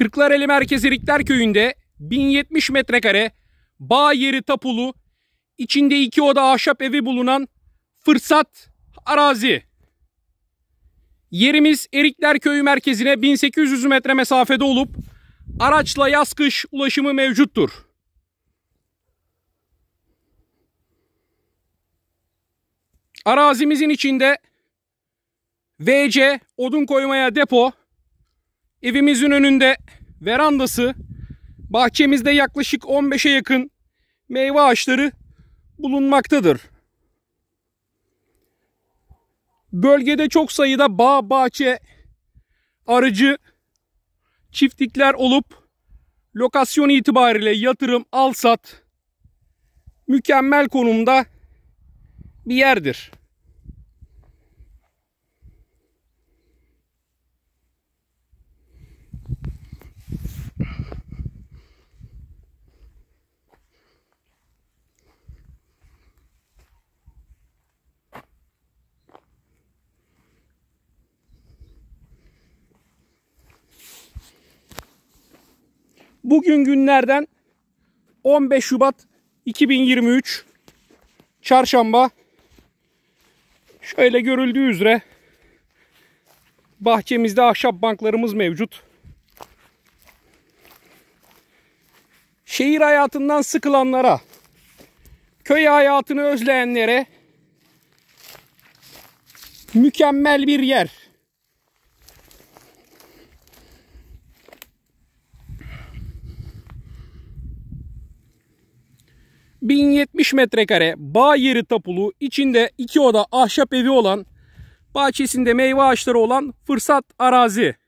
Kırklareli merkezi Rikler köyünde 1070 metrekare bağ yeri tapulu içinde iki oda ahşap evi bulunan fırsat arazi. Yerimiz Erikler köyü merkezine 1800 metre mesafede olup araçla yaz kış ulaşımı mevcuttur. Arazimizin içinde VC odun koymaya depo, Evimizin önünde verandası, bahçemizde yaklaşık 15'e yakın meyve ağaçları bulunmaktadır. Bölgede çok sayıda bağ, bahçe, arıcı, çiftlikler olup lokasyon itibariyle yatırım, al sat mükemmel konumda bir yerdir. Bugün günlerden 15 Şubat 2023 Çarşamba. Şöyle görüldüğü üzere bahçemizde ahşap banklarımız mevcut. Şehir hayatından sıkılanlara, köy hayatını özleyenlere mükemmel bir yer. 1070 metrekare bağ yeri tapulu içinde iki oda ahşap evi olan bahçesinde meyve ağaçları olan fırsat arazi.